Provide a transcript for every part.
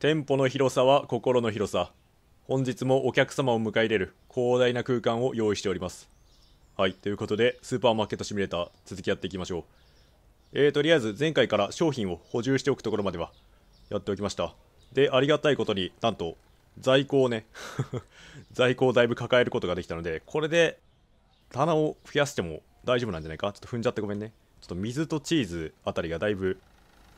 店舗の広さは心の広さ本日もお客様を迎え入れる広大な空間を用意しておりますはいということでスーパーマーケットシミュレーター続きやっていきましょうえー、とりあえず前回から商品を補充しておくところまではやっておきましたでありがたいことになんと在庫をね 在庫をだいぶ抱えることができたのでこれで棚を増やしても大丈夫なんじゃないかちょっと踏んじゃってごめんねちょっと水とチーズあたりがだいぶ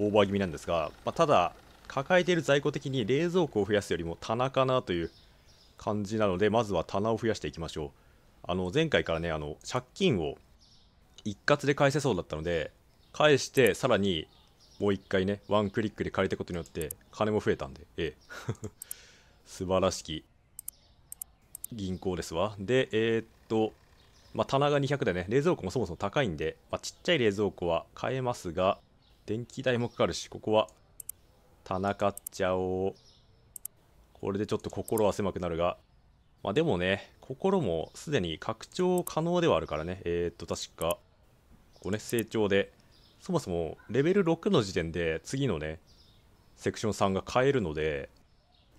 オーバー気味なんですが、まあ、ただ抱えている在庫的に冷蔵庫を増やすよりも棚かなという感じなのでまずは棚を増やしていきましょうあの前回からねあの借金を一括で返せそうだったので返してさらにもう一回ねワンクリックで借りたことによって金も増えたんでええ 素晴らしき銀行ですわでえー、っとまあ、棚が200でね冷蔵庫もそもそも高いんで、まあ、ちっちゃい冷蔵庫は買えますが電気代もかかるしここは田中ちゃおこれでちょっと心は狭くなるがまあでもね心もすでに拡張可能ではあるからねえー、っと確かこうね成長でそもそもレベル6の時点で次のねセクション3が変えるので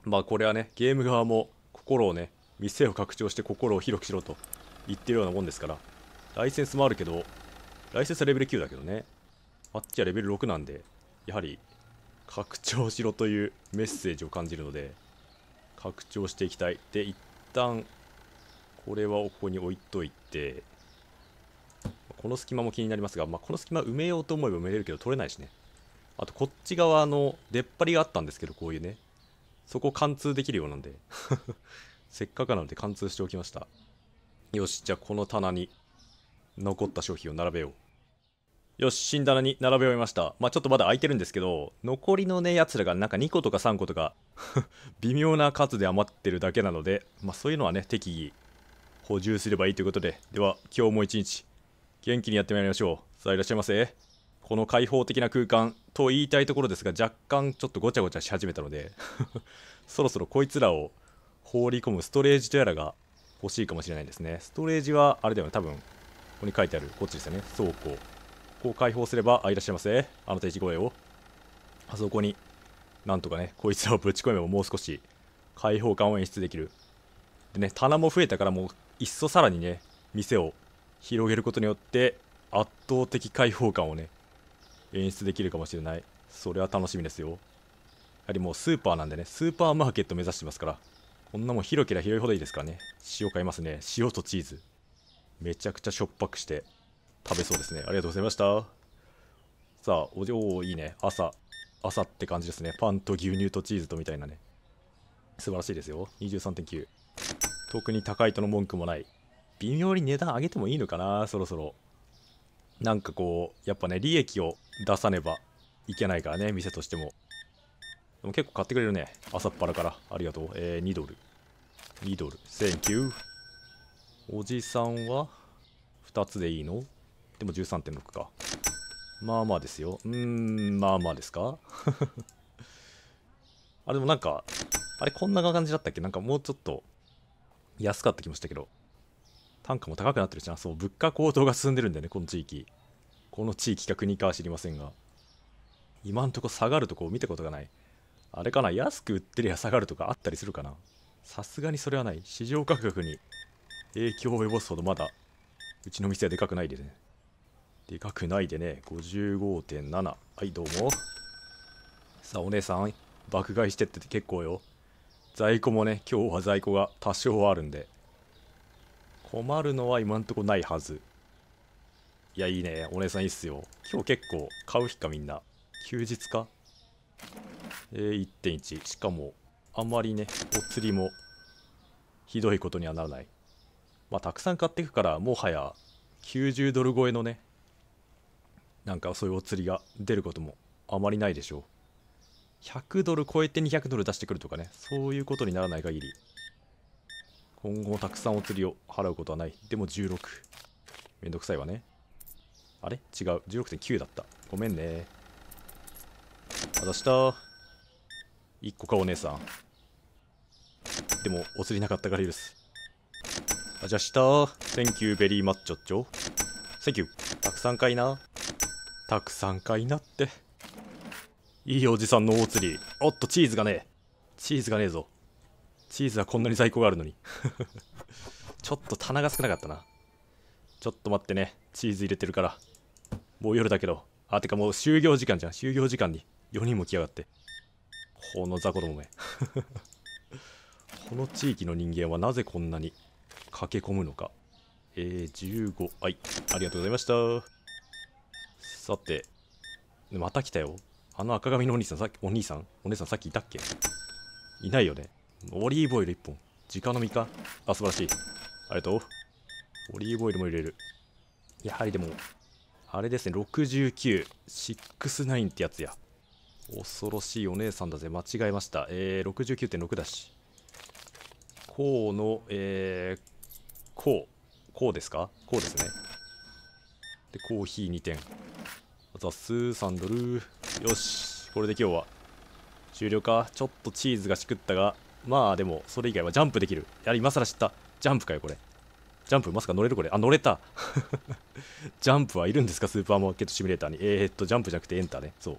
まあこれはねゲーム側も心をね店を拡張して心を広くしろと言ってるようなもんですからライセンスもあるけどライセンスはレベル9だけどねあっちはレベル6なんでやはり拡張しろというメッセージを感じるので拡張していきたいで一旦これはここに置いといてこの隙間も気になりますが、まあ、この隙間埋めようと思えば埋めれるけど取れないしねあとこっち側の出っ張りがあったんですけどこういうねそこ貫通できるようなんで せっかくなので貫通しておきましたよしじゃあこの棚に残った商品を並べようよし、新棚に並べ終えました。まあ、ちょっとまだ空いてるんですけど、残りのね、やつらがなんか2個とか3個とか 微妙な数で余ってるだけなので、まあ、そういうのはね、適宜補充すればいいということで、では、今日も一日、元気にやってまいりましょう。さあ、いらっしゃいませ。この開放的な空間と言いたいところですが、若干ちょっとごちゃごちゃし始めたので そろそろこいつらを放り込むストレージとやらが欲しいかもしれないですね。ストレージは、あれだよね、多分、ここに書いてある、こっちですよね、倉庫。こう解放すれば、あ、いらっしゃいませ。あの敵護衛を。あそこに、なんとかね、こいつらをぶち込めばもう少し開放感を演出できる。でね、棚も増えたからもう、いっそさらにね、店を広げることによって、圧倒的開放感をね、演出できるかもしれない。それは楽しみですよ。やはりもうスーパーなんでね、スーパーマーケット目指してますから、こんなもん広けりゃ広いほどいいですからね。塩買いますね。塩とチーズ。めちゃくちゃしょっぱくして、食べそうですね。ありがとうございました。さあ、お嬢いいね。朝。朝って感じですね。パンと牛乳とチーズとみたいなね。素晴らしいですよ。23.9。特に高いとの文句もない。微妙に値段上げてもいいのかな、そろそろ。なんかこう、やっぱね、利益を出さねばいけないからね、店としても。でも結構買ってくれるね。朝っぱらから。ありがとう。えー、2ドル。2ドル。センキュー。おじさんは2つでいいのでも13.6か。まあまあですよ。うーん、まあまあですか あ、でもなんか、あれこんな感じだったっけなんかもうちょっと安かった気もしたけど。単価も高くなってるじゃん。そう、物価高騰が進んでるんだよね、この地域。この地域か国かは知りませんが。今んとこ下がるとこを見たことがない。あれかな安く売ってりゃ下がるとかあったりするかなさすがにそれはない。市場価格に影響を及ぼすほどまだ、うちの店はでかくないでね。でかくないでね55.7はいどうもさあお姉さん爆買いしてって結構よ在庫もね今日は在庫が多少あるんで困るのは今んとこないはずいやいいねお姉さんいいっすよ今日結構買う日かみんな休日かえー、1.1しかもあんまりねお釣りもひどいことにはならないまあたくさん買っていくからもはや90ドル超えのねなんかそういうお釣りが出ることもあまりないでしょう100ドル超えて200ドル出してくるとかねそういうことにならない限り今後もたくさんお釣りを払うことはないでも16めんどくさいわねあれ違う16.9だったごめんね渡した1個かお姉さんでもお釣りなかったから許すあじゃあしたセンキューベリーマッチョっちょセンキューたくさん買いなたくさん買いなっていいおじさんの大釣りおっとチーズがねチーズがねえぞチーズはこんなに在庫があるのに ちょっと棚が少なかったなちょっと待ってねチーズ入れてるからもう夜だけどあてかもう就業時間じゃん就業時間に4人も来やがってこの雑魚どもめ この地域の人間はなぜこんなに駆け込むのかえー、15はいありがとうございましたさて、また来たよ。あの赤髪のお兄さん、さっき、お兄さんお姉さんさっきいたっけいないよね。オリーブオイル1本。直飲みかあ、素晴らしい。ありがとう。オリーブオイルも入れる。やはりでも、あれですね、69、69ってやつや。恐ろしいお姉さんだぜ。間違えました。えー、69.6だし。こうの、えー、こう。こうですかこうですね。で、コーヒー2点。ざっす3ドルよしこれで今日は終了かちょっとチーズがしくったがまあでもそれ以外はジャンプできるいや今更知ったジャンプかよこれジャンプまさか乗れるこれあ乗れた ジャンプはいるんですかスーパーマーケットシミュレーターにえー、っとジャンプじゃなくてエンターねそう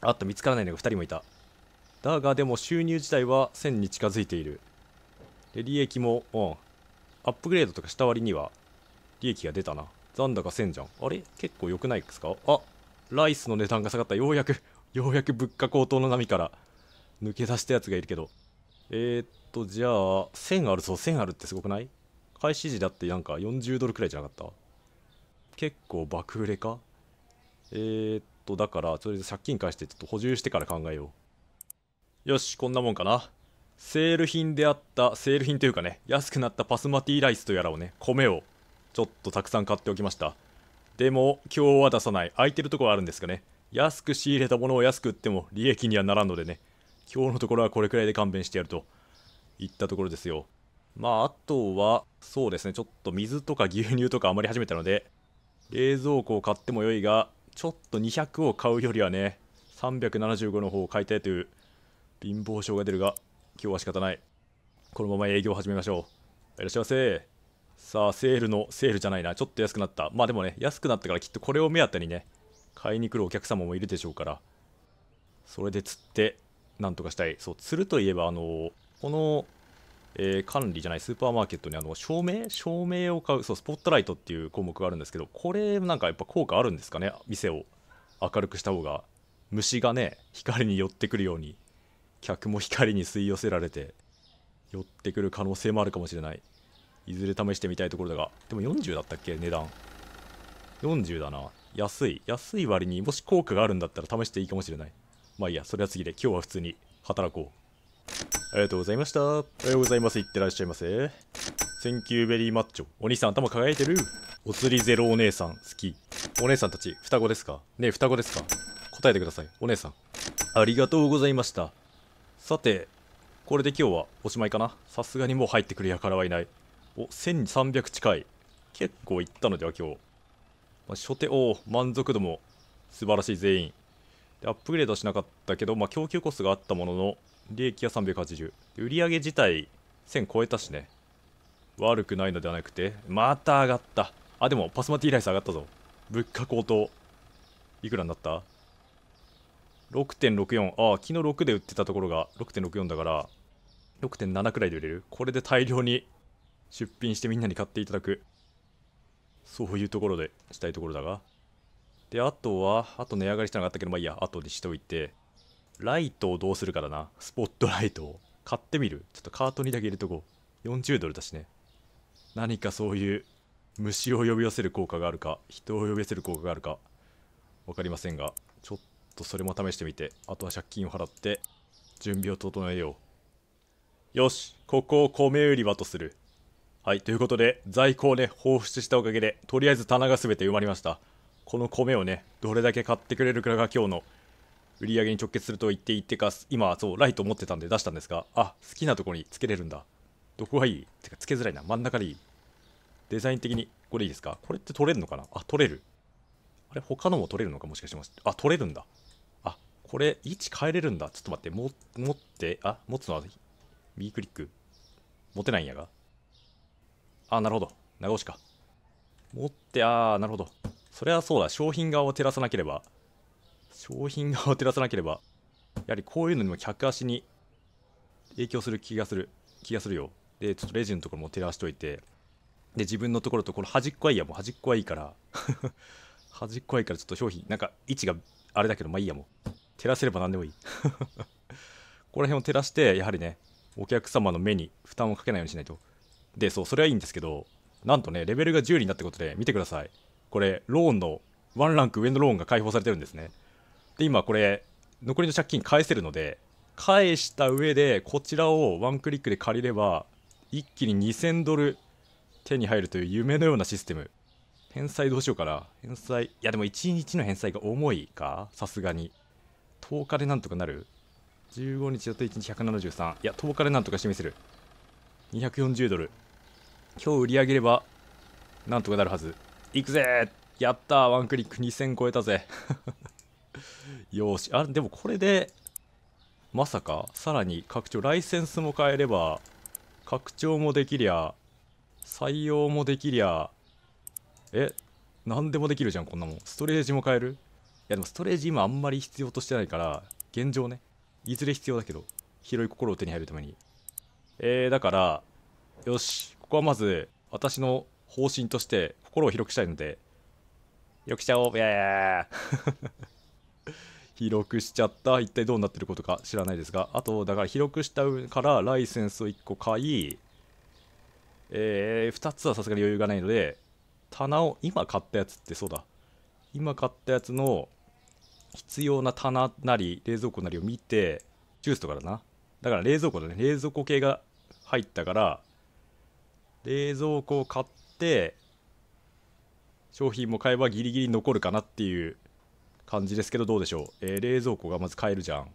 あっと見つからないのが2人もいただがでも収入自体は1000に近づいているで利益もうんアップグレードとかした割には利益が出たな残高1000じゃんあれ結構良くないですかあライスの値段が下がったようやく ようやく物価高騰の波から抜け出したやつがいるけどえー、っとじゃあ1000あるぞ1000あるってすごくない開始時だってなんか40ドルくらいじゃなかった結構爆売れかえー、っとだからとりあえず借金返してちょっと補充してから考えようよしこんなもんかなセール品であったセール品というかね安くなったパスマティライスとやらをね米をちょっとたくさん買っておきましたでも今日は出さない空いてるところあるんですかね安く仕入れたものを安く売っても利益にはならんのでね今日のところはこれくらいで勘弁してやるといったところですよまああとはそうですねちょっと水とか牛乳とか余り始めたので冷蔵庫を買っても良いがちょっと200を買うよりはね375の方を買いたいという貧乏症が出るが今日は仕方ないこのまま営業を始めましょういらっしゃいませさあ、セールの、セールじゃないな。ちょっと安くなった。まあでもね、安くなったからきっとこれを目当てにね、買いに来るお客様もいるでしょうから、それで釣って、なんとかしたい。そう、釣るといえば、あの、この、えー、管理じゃない、スーパーマーケットにあの、照明照明を買う、そう、スポットライトっていう項目があるんですけど、これなんかやっぱ効果あるんですかね店を明るくした方が。虫がね、光に寄ってくるように、客も光に吸い寄せられて、寄ってくる可能性もあるかもしれない。いずれ試してみたいところだが、でも40だったっけ値段。40だな。安い。安い割にもし効果があるんだったら試していいかもしれない。まあいいや、それは次で。今日は普通に働こう。ありがとうございました。おはようございます。いってらっしゃいませ。センキューベリーマッチョ。お兄さん頭輝いてる。お釣りゼロお姉さん好き。お姉さんたち、双子ですかねえ、双子ですか答えてください。お姉さん。ありがとうございました。さて、これで今日はおしまいかなさすがにもう入ってくる輩はいない。お1300近い結構いったのでは今日、まあ、初手お満足度も素晴らしい全員でアップグレードはしなかったけど、まあ、供給コストがあったものの利益は380売り上げ自体1000超えたしね悪くないのではなくてまた上がったあでもパスマティーライス上がったぞ物価高騰いくらになった6.64ああ昨日6で売ってたところが6.64だから6.7くらいで売れるこれで大量に出品してみんなに買っていただくそういうところでしたいところだがであとはあと値上がりしたのがあったけどまあいいや後にしておいてライトをどうするかだなスポットライトを買ってみるちょっとカートにだけ入れとこう40ドルだしね何かそういう虫を呼び寄せる効果があるか人を呼び寄せる効果があるか分かりませんがちょっとそれも試してみてあとは借金を払って準備を整えようよしここを米売り場とするはい、ということで、在庫をね、放出したおかげで、とりあえず棚が全て埋まりました。この米をね、どれだけ買ってくれるかが今日の売り上げに直結すると言っていってか、今、そう、ライト持ってたんで出したんですが、あ、好きなとこにつけれるんだ。どこがいいてか、つけづらいな。真ん中でいい。デザイン的に、これいいですかこれって取れるのかなあ、取れる。あれ、他のも取れるのかもしかします。て。あ、取れるんだ。あ、これ、位置変えれるんだ。ちょっと待って、も、持って、あ、持つのは、右クリック。持てないんやが。あ、なるほど。長押しか。持って、あー、なるほど。それはそうだ。商品側を照らさなければ。商品側を照らさなければ。やはりこういうのにも客足に影響する気がする。気がするよ。で、ちょっとレジのところも照らしといて。で、自分のところと、この端っこはいいや。もう端っこはいいから。端っこはいいからちょっと商品、なんか位置があれだけど、まあいいやもう。照らせれば何でもいい。ここら辺を照らして、やはりね、お客様の目に負担をかけないようにしないと。で、そう、それはいいんですけど、なんとね、レベルが10になったことで、見てください。これ、ローンの、ワンランク上のローンが解放されてるんですね。で、今これ、残りの借金返せるので、返した上で、こちらをワンクリックで借りれば、一気に2000ドル手に入るという夢のようなシステム。返済どうしようかな。返済、いやでも1日の返済が重いか、さすがに。10日でなんとかなる ?15 日だと1日173。いや、10日でなんとかしてみせる。240ドル今日売り上げればなんとかなるはず行くぜやったーワンクリック2000超えたぜ よしあでもこれでまさかさらに拡張ライセンスも変えれば拡張もできりゃ採用もできりゃえ何でもできるじゃんこんなもんストレージも変えるいやでもストレージ今あんまり必要としてないから現状ねいずれ必要だけど広い心を手に入るためにえー、だからよしここはまず私の方針として心を広くしたいので広くしちゃおういやや 広くしちゃった一体どうなってることか知らないですがあとだから広くしたからライセンスを1個買いえー、2つはさすがに余裕がないので棚を今買ったやつってそうだ今買ったやつの必要な棚なり冷蔵庫なりを見てジュースとかだなだから冷蔵庫だね冷蔵庫系が入ったから冷蔵庫を買って商品も買えばギリギリ残るかなっていう感じですけどどうでしょう、えー、冷蔵庫がまず買えるじゃん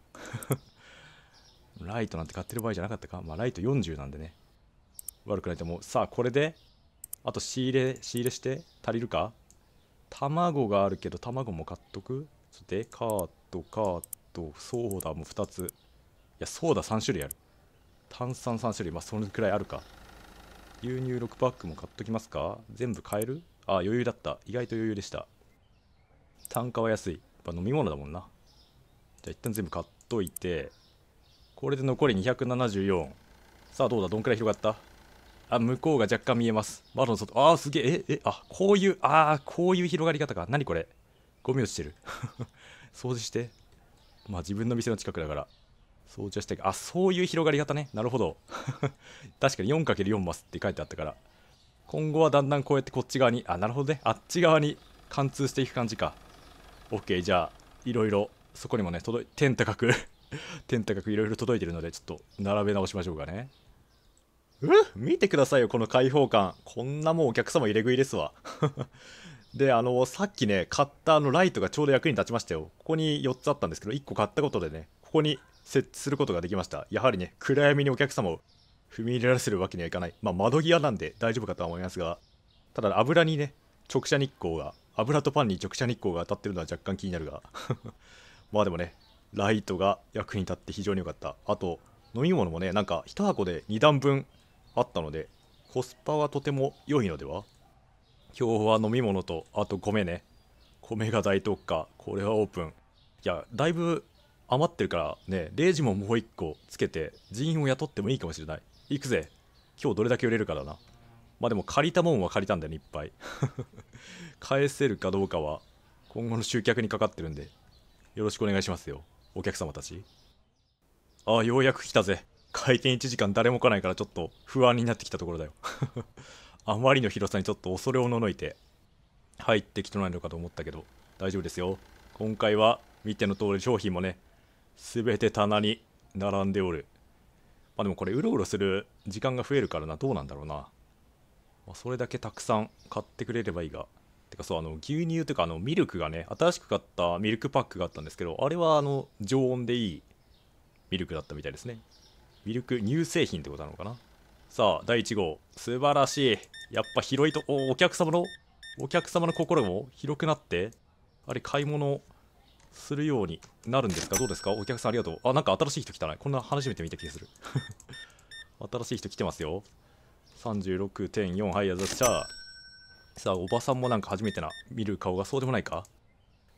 ライトなんて買ってる場合じゃなかったかまあライト40なんでね悪くないと思うさあこれであと仕入れ仕入れして足りるか卵があるけど卵も買っとくそカートカートソーダも2ついやそうだ3種類ある炭酸3種類まあそのくらいあるか牛乳6パックも買っときますか全部買えるあ余裕だった意外と余裕でした単価は安いやっぱ飲み物だもんなじゃあ一旦全部買っといてこれで残り274さあどうだどんくらい広がったあ向こうが若干見えます窓の外あすげえええあこういうああこういう広がり方か何これゴミ落ちてる 掃除してまあ自分の店の近くだから掃除してあそういう広がり方ねなるほど 確かに 4×4 マスって書いてあったから今後はだんだんこうやってこっち側にあなるほどねあっち側に貫通していく感じか OK じゃあいろいろそこにもね届い天高く 天高くいろいろ届いてるのでちょっと並べ直しましょうかねう見てくださいよこの開放感こんなもうお客様入れ食いですわ であのさっきね買ったあのライトがちょうど役に立ちましたよここに4つあったんですけど1個買ったことでねここに設置することができました。やはりね、暗闇にお客様を踏み入れらせるわけにはいかない。まあ、窓際なんで大丈夫かとは思いますが、ただ油にね、直射日光が、油とパンに直射日光が当たってるのは若干気になるが、まあでもね、ライトが役に立って非常に良かった。あと、飲み物もね、なんか1箱で2段分あったので、コスパはとても良いのでは今日は飲み物と、あと米ね。米が大特価。これはオープン。いや、だいぶ余ってるからねレイジももう1個つけて人員を雇ってもいいかもしれない行くぜ今日どれだけ売れるかだなまあでも借りたもんは借りたんだよねいっぱい 返せるかどうかは今後の集客にかかってるんでよろしくお願いしますよお客様たちああようやく来たぜ開店1時間誰も来ないからちょっと不安になってきたところだよ あまりの広さにちょっと恐れおののいて入ってきてないのかと思ったけど大丈夫ですよ今回は見ての通り商品もね全て棚に並んでおるまあでもこれうろうろする時間が増えるからなどうなんだろうな、まあ、それだけたくさん買ってくれればいいがてかそうあの牛乳とかあのミルクがね新しく買ったミルクパックがあったんですけどあれはあの常温でいいミルクだったみたいですねミルク乳製品ってことなのかなさあ第1号素晴らしいやっぱ広いとおお客様のお客様の心も広くなってあれ買い物するようになるんですかどうですかお客さんありがとう。あ、なんか新しい人来たね。こんな初めて見た気がする。新しい人来てますよ。36.4、はい、あざっしゃさあ、おばさんもなんか初めてな、見る顔がそうでもないか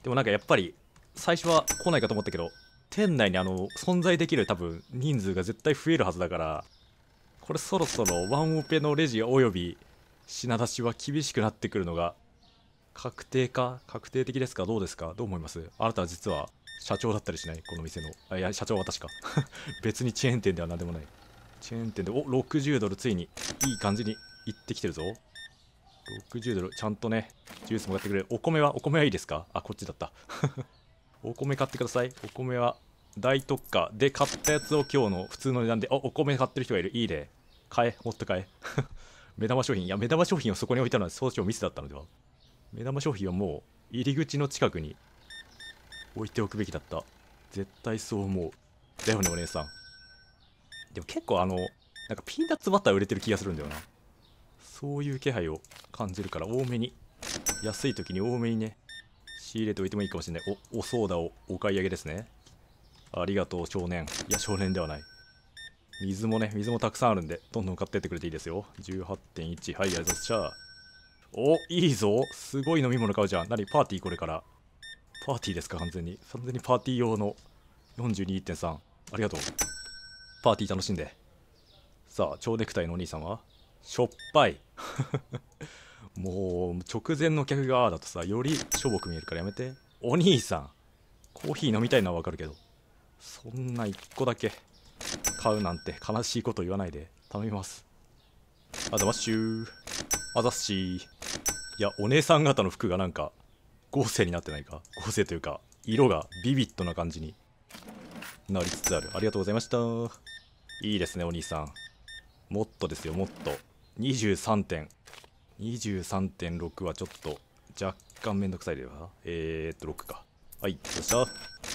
でもなんかやっぱり、最初は来ないかと思ったけど、店内にあの、存在できる多分、人数が絶対増えるはずだから、これそろそろワンオペのレジおよび品出しは厳しくなってくるのが確定か確定的ですかどうですかどう思いますあなたは実は社長だったりしないこの店の。あいや、社長は確か。別にチェーン店では何でもない。チェーン店で、お、60ドルついに、いい感じに行ってきてるぞ。60ドル、ちゃんとね、ジュースも買ってくれる。お米は、お米はいいですかあ、こっちだった。お米買ってください。お米は大特価で買ったやつを今日の普通の値段で、お米買ってる人がいる。いいで。買え、もっと買え。目玉商品。いや、目玉商品をそこに置いたのは少うミスだったのでは。目玉商品はもう入り口の近くに置いておくべきだった絶対そう思うだよねお姉さんでも結構あのなんかピーナッツバター売れてる気がするんだよなそういう気配を感じるから多めに安い時に多めにね仕入れておいてもいいかもしれないおおソーダをお買い上げですねありがとう少年いや少年ではない水もね水もたくさんあるんでどんどん買ってってくれていいですよ18.1はいありがとうございまおいいぞすごい飲み物買うじゃん何パーティーこれからパーティーですか完全に完全にパーティー用の42.3ありがとうパーティー楽しんでさあ蝶ネクタイのお兄さんはしょっぱい もう直前の客がああだとさよりしょぼく見えるからやめてお兄さんコーヒー飲みたいのはわかるけどそんな1個だけ買うなんて悲しいこと言わないで頼みますあざまっしゅーあざっしーいやお姉さん方の服がなんか合成になってないか合成というか色がビビッドな感じになりつつあるありがとうございましたいいですねお兄さんもっとですよもっと23 23.6はちょっと若干めんどくさいではえー、っと6かはいよっしゃ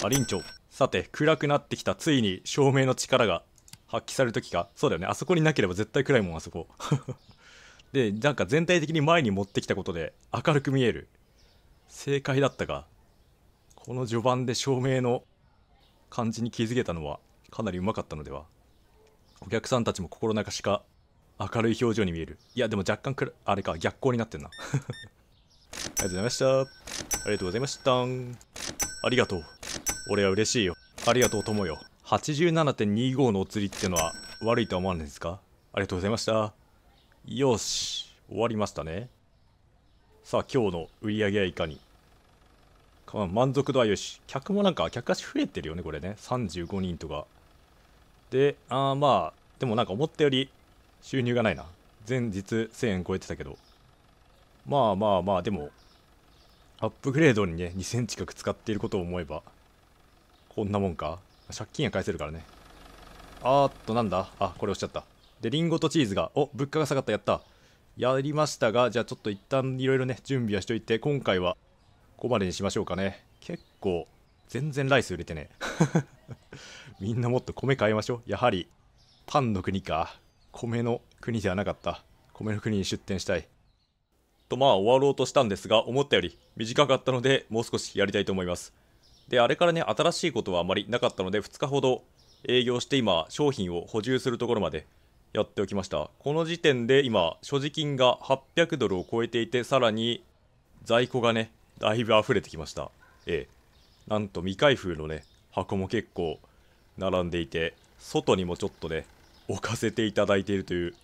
ありんさて暗くなってきたついに照明の力が発揮される時かそうだよねあそこになければ絶対暗いもんあそこでなんか全体的に前に持ってきたことで明るく見える正解だったがこの序盤で照明の感じに気づけたのはかなりうまかったのではお客さんたちも心なしか明るい表情に見えるいやでも若干くあれか逆光になってんな ありがとうございましたありがとうございましたありがとう俺は嬉しいよありがとう友よ87.25のお釣りってのは悪いとは思わないですかありがとうございましたよし終わりましたねさあ今日の売り上げはいかに満足度はよし客もなんか客足増えてるよねこれね35人とかであまあでもなんか思ったより収入がないな前日1000円超えてたけどまあまあまあでもアップグレードにね2000近く使っていることを思えばこんなもんか借金は返せるからねあーっとなんだあこれ押しちゃったでリンゴとチーズがお物価が下がったやったやりましたがじゃあちょっと一旦いろいろね準備はしといて今回はここまでにしましょうかね結構全然ライス売れてね みんなもっと米買いましょうやはりパンの国か米の国ではなかった米の国に出店したいとまあ終わろうとしたんですが思ったより短かったのでもう少しやりたいと思いますであれからね新しいことはあまりなかったので2日ほど営業して今商品を補充するところまでやっておきましたこの時点で今所持金が800ドルを超えていてさらに在庫がねだいぶ溢れてきましたええなんと未開封のね箱も結構並んでいて外にもちょっとね置かせていただいているという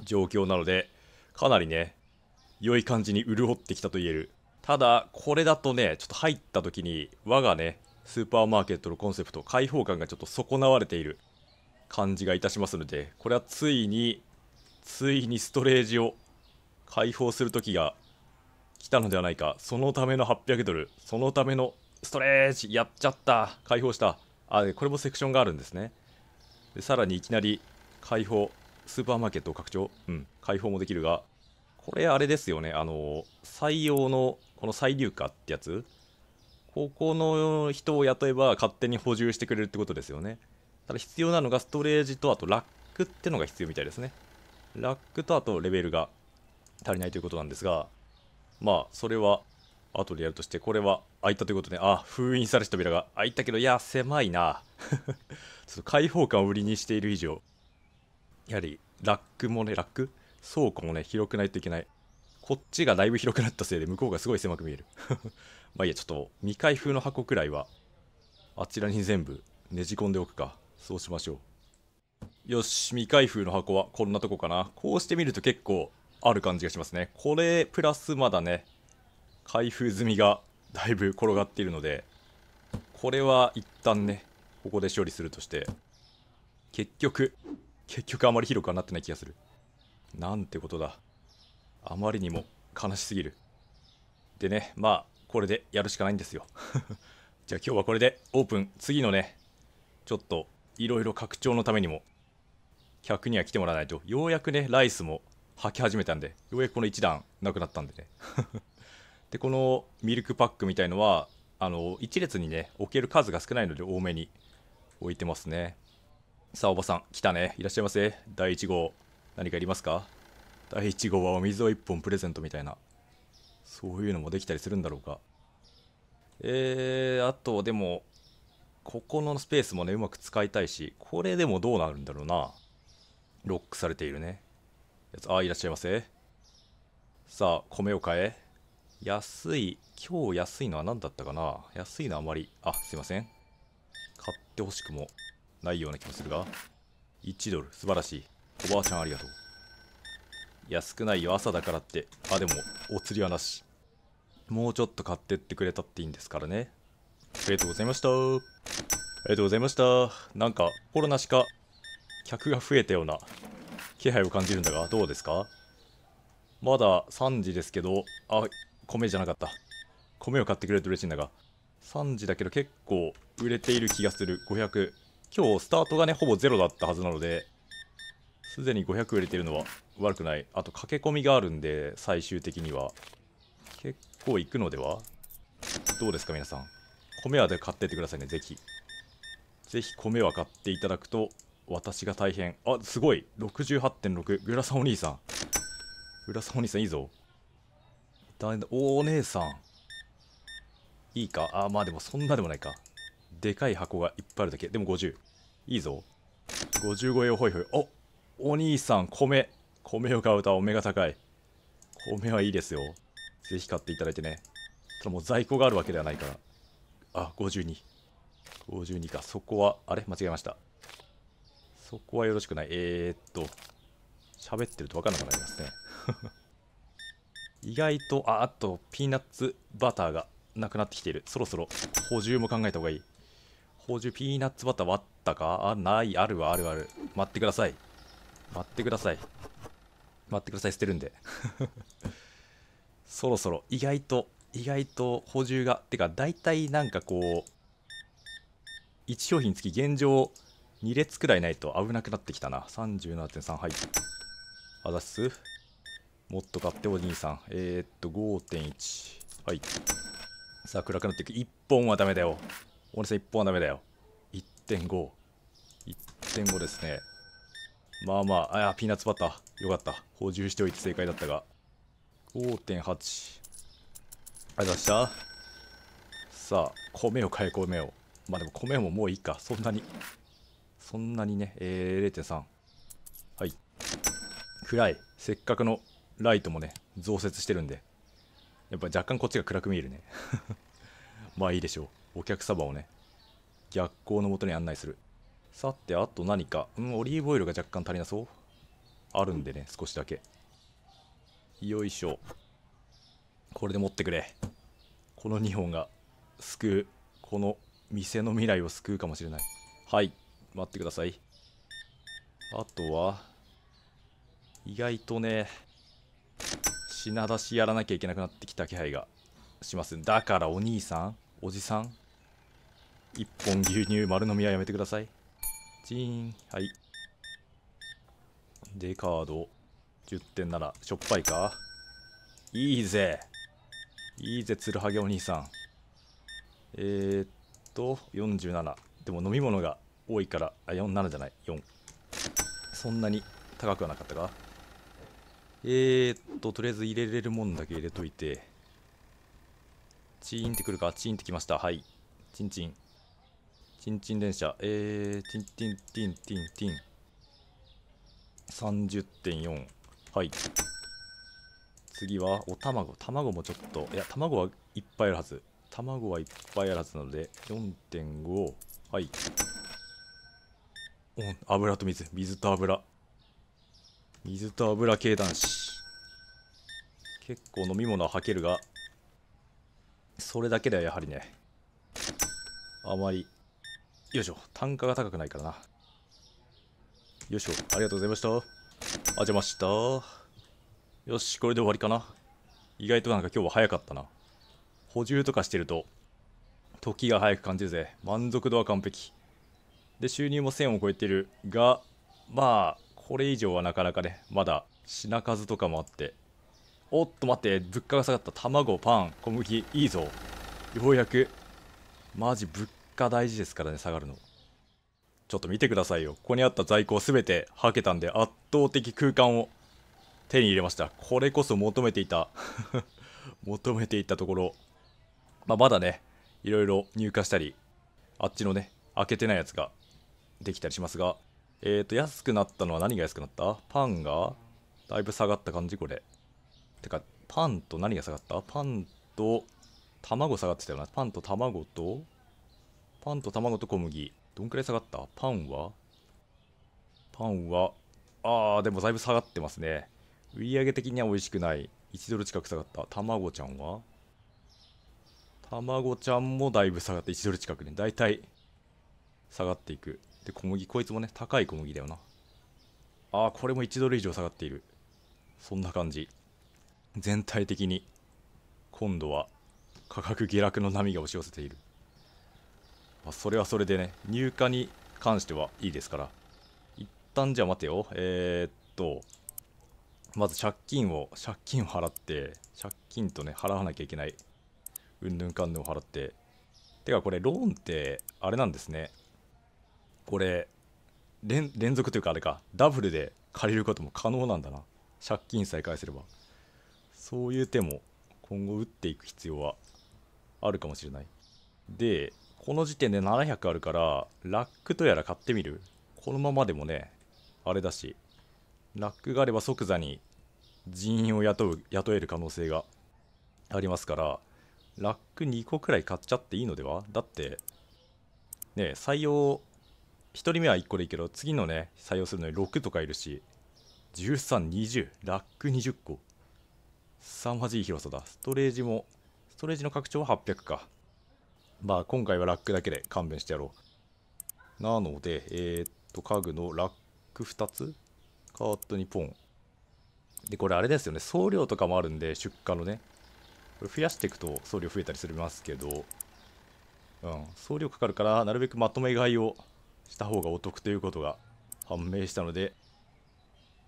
状況なのでかなりね良い感じに潤ってきたと言えるただこれだとねちょっと入った時に我がねスーパーマーケットのコンセプト開放感がちょっと損なわれている感じがいたしますのでこれはついについにストレージを解放する時が来たのではないかそのための800ドルそのためのストレージやっちゃった解放したあこれもセクションがあるんですねでさらにいきなり解放スーパーマーケット拡張うん解放もできるがこれあれですよねあの採用のこの再入荷ってやつここの人を雇えば勝手に補充してくれるってことですよねただ必要なのがストレージとあとラックってのが必要みたいですね。ラックとあとレベルが足りないということなんですが、まあそれは後でやるとして、これは開いたということで、あ、封印された扉が開いたけど、いや、狭いな。ちょっと開放感を売りにしている以上、やはりラックもね、ラック倉庫もね、広くないといけない。こっちがだいぶ広くなったせいで、向こうがすごい狭く見える。まあいいや、ちょっと未開封の箱くらいは、あちらに全部ねじ込んでおくか。そうしましょう。よし、未開封の箱はこんなとこかな。こうしてみると結構ある感じがしますね。これ、プラスまだね、開封済みがだいぶ転がっているので、これは一旦ね、ここで処理するとして、結局、結局あまり広くはなってない気がする。なんてことだ。あまりにも悲しすぎる。でね、まあ、これでやるしかないんですよ。じゃあ今日はこれでオープン、次のね、ちょっといろいろ拡張のためにも客には来てもらわないとようやくねライスも履き始めたんでようやくこの1段なくなったんでね でこのミルクパックみたいのはあの1列にね置ける数が少ないので多めに置いてますねさあおばさん来たねいらっしゃいませ第1号何かいりますか第1号はお水を1本プレゼントみたいなそういうのもできたりするんだろうかえー、あとでもここのスペースもねうまく使いたいしこれでもどうなるんだろうなロックされているねやつあいらっしゃいませさあ米を買え安い今日安いのは何だったかな安いのはあまりあすいません買ってほしくもないような気もするが1ドル素晴らしいおばあちゃんありがとう安くないよ朝だからってあでもお釣りはなしもうちょっと買ってってくれたっていいんですからねありがとうございました。ありがとうございました。なんか、コロナしか客が増えたような気配を感じるんだが、どうですかまだ3時ですけど、あ、米じゃなかった。米を買ってくれると嬉しいんだが、3時だけど結構売れている気がする。500。今日スタートがね、ほぼゼロだったはずなので、すでに500売れてるのは悪くない。あと駆け込みがあるんで、最終的には。結構いくのではどうですか、皆さん。米はで買ってってくださいね、ぜひ。ぜひ米は買っていただくと、私が大変。あ、すごい !68.6。グラサんお兄さん。グラサんお兄さんいいぞ。だお姉さん。いいかあ、まあでもそんなでもないか。でかい箱がいっぱいあるだけ。でも50。いいぞ。55円をほいほい。おお兄さん、米。米を買うとお目が高い。米はいいですよ。ぜひ買っていただいてね。ただもう在庫があるわけではないから。あ、52。52か。そこは、あれ間違えました。そこはよろしくない。えー、っと、喋ってると分かんなくなりますね。意外と、あ、あと、ピーナッツバターがなくなってきている。そろそろ補充も考えた方がいい。補充、ピーナッツバター割ったかあ、ない、あるわ、あるある。待ってください。待ってください。待ってください、捨てるんで。そろそろ、意外と意外と補充がてか大体なんかこう1商品付つき現状2列くらいないと危なくなってきたな37.3はいあざっすもっと買ってお兄さんえー、っと5.1はいさあ暗くなっていく1本はダメだよお兄さん1本はダメだよ1.51.5ですねまあまああピーナッツバターよかった補充しておいて正解だったが5.8ありがとうございましたさあ米を買え米をまあでも米ももういいかそんなにそんなにねえー、0.3はい暗いせっかくのライトもね増設してるんでやっぱ若干こっちが暗く見えるね まあいいでしょうお客様をね逆光のもとに案内するさてあと何かうんオリーブオイルが若干足りなそうあるんでね少しだけよいしょこれで持ってくれこの2本が救うこの店の未来を救うかもしれないはい待ってくださいあとは意外とね品出しやらなきゃいけなくなってきた気配がしますだからお兄さんおじさん一本牛乳丸飲みはやめてくださいチーンはいでカード10点ならしょっぱいかいいぜいいぜツルハゲお兄さんえー、っと47でも飲み物が多いからあ47じゃない4そんなに高くはなかったかえー、っととりあえず入れれるもんだけ入れといてチーンってくるかチーンってきましたはいチンチンチンチン電車えー、チンティンチンチンチン30.4はい次はお卵卵もちょっといや卵はいっぱいあるはず卵はいっぱいあるはずなので4.5はいおん油と水水と油水と油系男子結構飲み物ははけるがそれだけではやはりねあまりよいしょ単価が高くないからなよいしょありがとうございましたあ邪ましたよし、これで終わりかな。意外となんか今日は早かったな。補充とかしてると、時が早く感じるぜ。満足度は完璧。で、収入も1000を超えてるが、まあ、これ以上はなかなかね、まだ品数とかもあって。おっと待って、物価が下がった。卵、パン、小麦、いいぞ。ようやく。マジ物価大事ですからね、下がるの。ちょっと見てくださいよ。ここにあった在庫すべてはけたんで、圧倒的空間を手に入れました。これこそ求めていた 求めていたところ、まあ、まだね、いろいろ入荷したり、あっちのね、開けてないやつができたりしますが、えっ、ー、と、安くなったのは何が安くなったパンが、だいぶ下がった感じこれ。てか、パンと何が下がったパンと、卵下がってたよな。パンと卵と、パンと卵と小麦。どんくらい下がったパンはパンは、あー、でもだいぶ下がってますね。売上的には美味しくない1ドル近く下がった卵ちゃんは卵ちゃんもだいぶ下がって1ドル近くねだいたい下がっていくで小麦こいつもね高い小麦だよなああこれも1ドル以上下がっているそんな感じ全体的に今度は価格下落の波が押し寄せている、まあ、それはそれでね入荷に関してはいいですから一旦じゃあ待てよえー、っとまず借金を、借金を払って、借金とね、払わなきゃいけない。うんぬんかんぬんを払って。てか、これ、ローンって、あれなんですね。これ、連連続というか、あれか、ダブルで借りることも可能なんだな。借金再開すれば。そういう手も、今後打っていく必要はあるかもしれない。で、この時点で700あるから、ラックとやら買ってみる。このままでもね、あれだし、ラックがあれば即座に人員を雇う雇える可能性がありますからラック2個くらい買っちゃっていいのではだってね採用1人目は1個でいいけど次のね採用するのに6とかいるし1320ラック20個凄まじい広さだストレージもストレージの拡張は800かまあ今回はラックだけで勘弁してやろうなのでえー、っと家具のラック2つ変わった日本。で、これあれですよね。送料とかもあるんで、出荷のね。これ増やしていくと送料増えたりするますけど、うん、送料かかるから、なるべくまとめ買いをした方がお得ということが判明したので、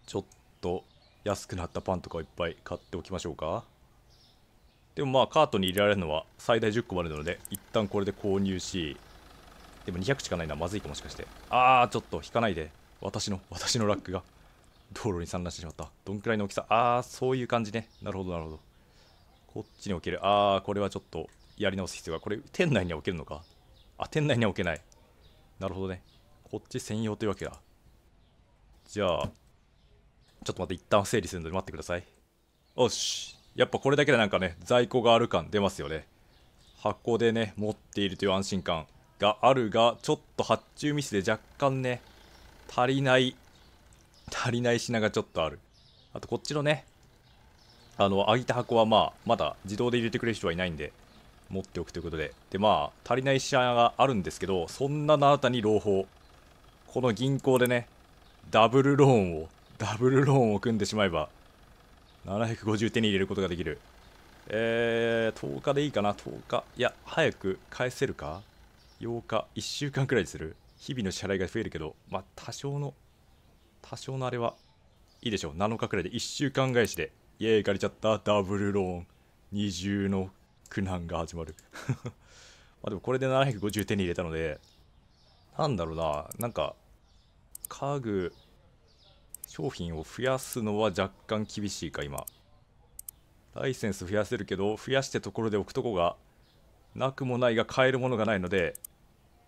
ちょっと安くなったパンとかをいっぱい買っておきましょうか。でもまあカートに入れられるのは最大10個までなので、一旦これで購入し、でも200しかないのはまずいかもしかして。あー、ちょっと引かないで。私の、私のラックが。道路に散乱してしまったどんくらいの大きさああそういう感じねなるほどなるほどこっちに置けるああこれはちょっとやり直す必要がこれ店内には置けるのかあ店内には置けないなるほどねこっち専用というわけだじゃあちょっと待って一旦整理するので待ってくださいよしやっぱこれだけでなんかね在庫がある感出ますよね箱でね持っているという安心感があるがちょっと発注ミスで若干ね足りない足りない品がちょっとあるあとこっちのねあの空いた箱はまあまだ自動で入れてくれる人はいないんで持っておくということででまあ足りない品があるんですけどそんなのあなたに朗報この銀行でねダブルローンをダブルローンを組んでしまえば750手に入れることができるえー、10日でいいかな10日いや早く返せるか8日1週間くらいにする日々の支払いが増えるけどまあ多少の多少のあれはいいでしょう7日くらいで1週間返しでイエーイ借りちゃったダブルローン二重の苦難が始まる まあでもこれで750手に入れたのでなんだろうななんか家具商品を増やすのは若干厳しいか今ライセンス増やせるけど増やしてところで置くとこがなくもないが買えるものがないので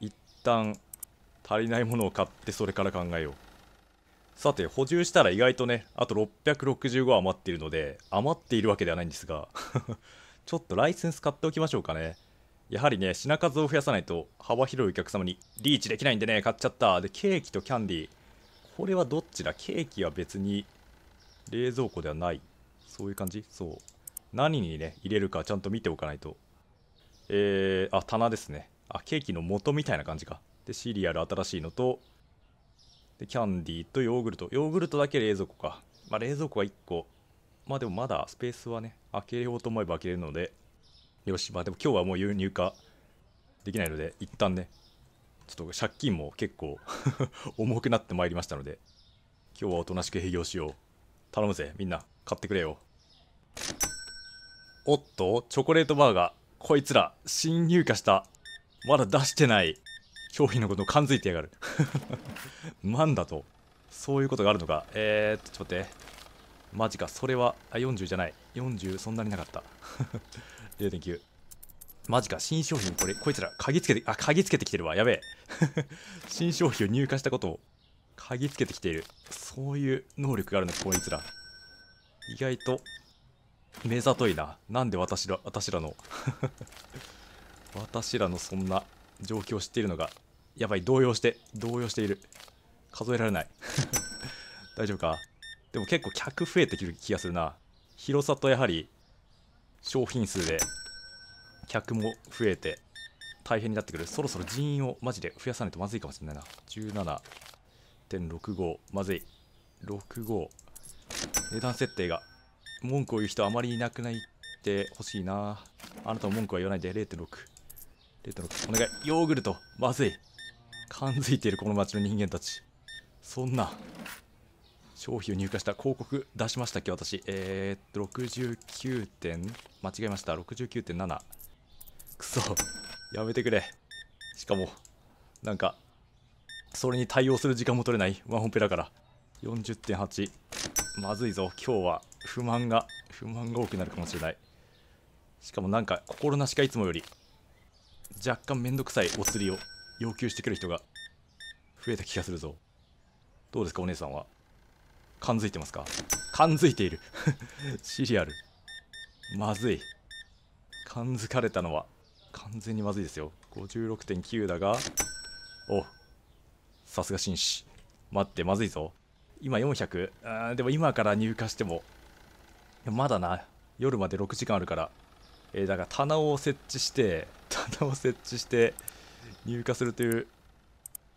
一旦足りないものを買ってそれから考えようさて補充したら意外とねあと665余っているので余っているわけではないんですが ちょっとライセンス買っておきましょうかねやはりね品数を増やさないと幅広いお客様にリーチできないんでね買っちゃったでケーキとキャンディーこれはどっちだケーキは別に冷蔵庫ではないそういう感じそう何にね入れるかちゃんと見ておかないとえー、あ棚ですねあケーキの元みたいな感じかでシリアル新しいのとでキャンディーとヨーグルトヨーグルトだけ冷蔵庫かまあ冷蔵庫は1個まあでもまだスペースはね開けようと思えば開けれるのでよしまあでも今日はもう輸入化できないので一旦ねちょっと借金も結構 重くなってまいりましたので今日はおとなしく営業しよう頼むぜみんな買ってくれよおっとチョコレートバーガーこいつら新入荷したまだ出してない商品のことを感づいてやがる なんだとそういうことがあるのかえー、っとちょっと待ってマジかそれはあ40じゃない40そんなになかった0.9マジか新商品これこいつら鍵つけてあ鍵つけてきてるわやべえ新商品を入荷したことを鍵つけてきているそういう能力があるのこいつら意外と目ざといななんで私ら私らの 私らのそんな状況を知っているのがやばい、動揺して、動揺している。数えられない。大丈夫かでも結構客増えてくる気がするな。広さとやはり、商品数で、客も増えて、大変になってくる。そろそろ人員をマジで増やさないとまずいかもしれないな。17.65。まずい。65。値段設定が。文句を言う人あまりいなくないってほしいな。あなたも文句は言わないで。0.6。0.6。お願い。ヨーグルト。まずい。感づいているこの町の人間たちそんな商品を入荷した広告出しましたっけ私えー、っと69点間違えました69.7くそやめてくれしかもなんかそれに対応する時間も取れないワンホンペだから40.8まずいぞ今日は不満が不満が多くなるかもしれないしかもなんか心なしかいつもより若干めんどくさいお釣りを要求してくる人が増えた気がするぞどうですかお姉さんは感づいてますか感づいている シリアルまずい感づかれたのは完全にまずいですよ56.9だがおさすが紳士待ってまずいぞ今400あでも今から入荷してもまだな夜まで6時間あるからえー、だから棚を設置して棚を設置して入荷するという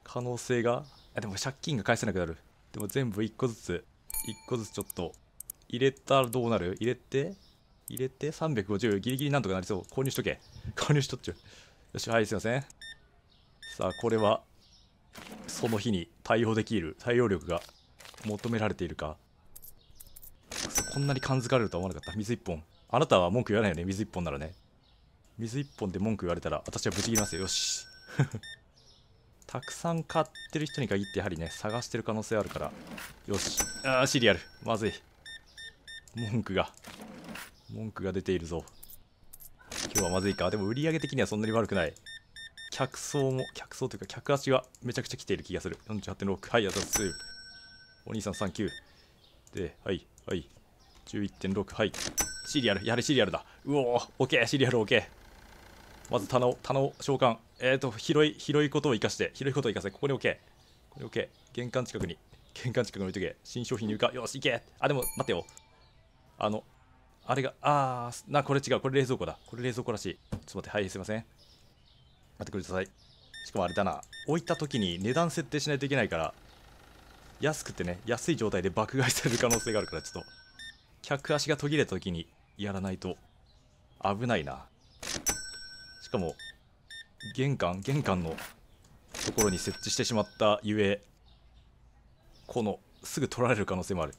可能性があでも借金が返せなくなるでも全部1個ずつ1個ずつちょっと入れたらどうなる入れて入れて350ギリギリなんとかなりそう購入しとけ購入しとっちゃうよしはいすいませんさあこれはその日に対応できる対応力が求められているかこんなに感づかれるとは思わなかった水1本あなたは文句言わないよね水1本ならね水1本で文句言われたら私はブチ切りますよよし たくさん買ってる人に限ってやはりね探してる可能性あるからよしあーシリアルまずい文句が文句が出ているぞ今日はまずいかでも売り上げ的にはそんなに悪くない客層も客層というか客足がめちゃくちゃ来ている気がする48.6はいあざすお兄さんサンキューではいはい11.6はいシリアルやはりシリアルだうおーオッケーシリアルオッケーまず棚を棚を召喚えっ、ー、と、広い、広いことを生かして、広いことを生かせ。ここに置け。これ置け。玄関近くに。玄関近くに置いとけ。新商品入荷。よし、行け。あ、でも、待てよ。あの、あれが、あー、な、これ違う。これ冷蔵庫だ。これ冷蔵庫らしい。ちょっと待って、はい、すいません。待ってください。しかもあれだな。置いた時に値段設定しないといけないから、安くてね、安い状態で爆買いされる可能性があるから、ちょっと、客足が途切れた時にやらないと危ないな。しかも、玄関玄関のところに設置してしまったゆえこのすぐ取られる可能性もある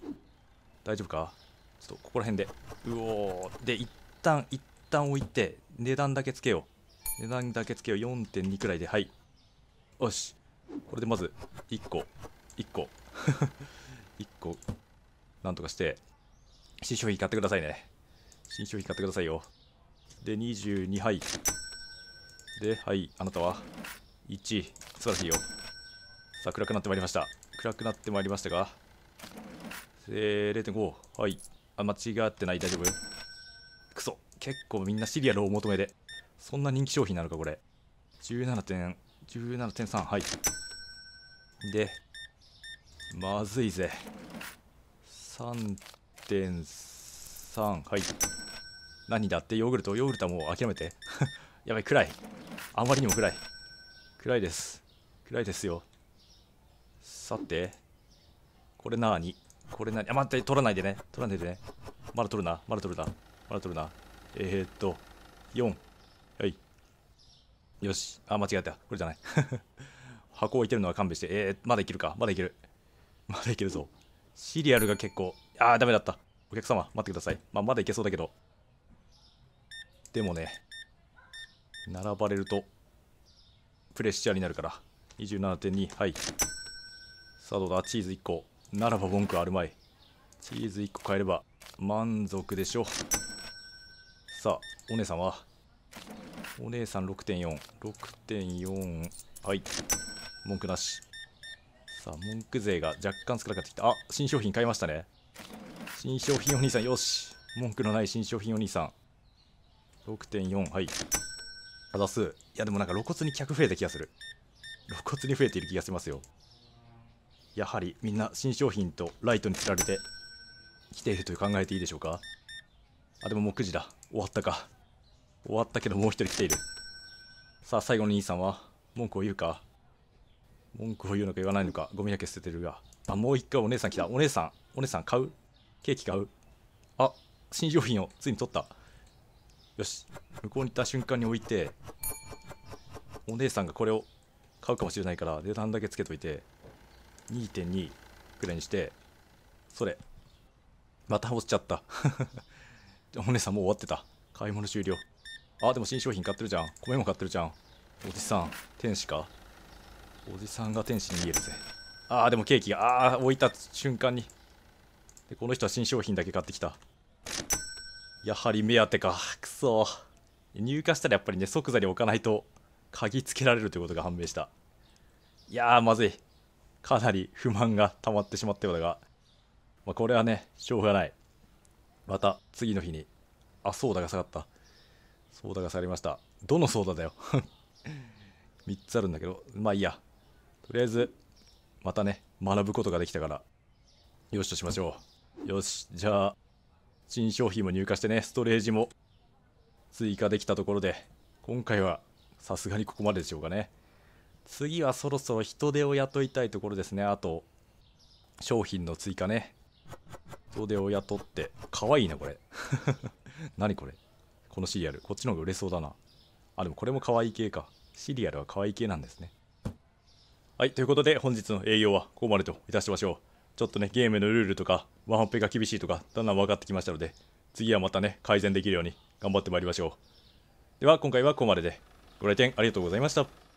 大丈夫かちょっとここら辺でうおーで一旦一旦置いて値段だけつけよう値段だけつけよう4.2くらいではいよしこれでまず1個1個1 個なんとかして新商品買ってくださいね新商品買ってくださいよで22杯で、はい、あなたは1。素晴らしいよ。さあ、暗くなってまいりました。暗くなってまいりましたが。えー、0.5。はい。あ、間違ってない。大丈夫くそ。結構みんなシリアルを求めで。そんな人気商品なのか、これ。17 17.3。はい。で、まずいぜ。3.3。はい。何だってヨーグルト、ヨーグルトはもう諦めて。やばい、暗い。あまりにも暗い暗いです暗いですよさてこれなにこれなにあ待って取らないでね取らないでねまだ取るなまだ取るなまだ取るなえー、っと4はいよしあ間違えたこれじゃない 箱置いてるのは勘弁してえー、まだいけるかまだいけるまだいけるぞシリアルが結構あーダメだったお客様待ってくださいまあ、まだいけそうだけどでもね並ばれるとプレッシャーになるから27.2はいさあどうだチーズ1個ならば文句あるまいチーズ1個買えれば満足でしょさあお姉さんはお姉さん6.46.4はい文句なしさあ文句勢が若干少なくなってきたあ新商品買いましたね新商品お兄さんよし文句のない新商品お兄さん6.4はいあざす。いや、でもなんか露骨に客増えた気がする。露骨に増えている気がしますよ。やはりみんな新商品とライトに釣られて来ていると考えていいでしょうかあ、でももう9時だ。終わったか。終わったけどもう一人来ている。さあ、最後の兄さんは文句を言うか文句を言うのか言わないのか、ゴミだけ捨ててるが。あ、もう一回お姉さん来た。お姉さん、お姉さん買うケーキ買うあ、新商品をついに取った。よし向こうに行った瞬間に置いてお姉さんがこれを買うかもしれないから値段だけつけといて2.2くらいにしてそれまた落ちちゃった お姉さんもう終わってた買い物終了あでも新商品買ってるじゃん米も買ってるじゃんおじさん天使かおじさんが天使に見えるぜああでもケーキがああ置いた瞬間にでこの人は新商品だけ買ってきたやはり目当てかくそ入荷したらやっぱりね即座に置かないと鍵つけられるということが判明したいやーまずいかなり不満が溜まってしまったようだが、まあ、これはねしょうがないまた次の日にあソーダが下がったソーダが下がりましたどのソーダだよ3 つあるんだけどまあいいやとりあえずまたね学ぶことができたからよしとしましょうよしじゃあ新商品も入荷してね、ストレージも追加できたところで、今回はさすがにここまででしょうかね。次はそろそろ人手を雇いたいところですね。あと、商品の追加ね。人手を雇って、かわいいな、これ。何これ。このシリアル。こっちの方が売れそうだな。あ、でもこれも可愛い系か。シリアルは可愛い系なんですね。はい、ということで本日の営業はここまでといたしましょう。ちょっとね、ゲームのルールとか、ワンオペが厳しいとか、だんだん分かってきましたので、次はまたね、改善できるように頑張ってまいりましょう。では、今回はここまでで、ご来店ありがとうございました。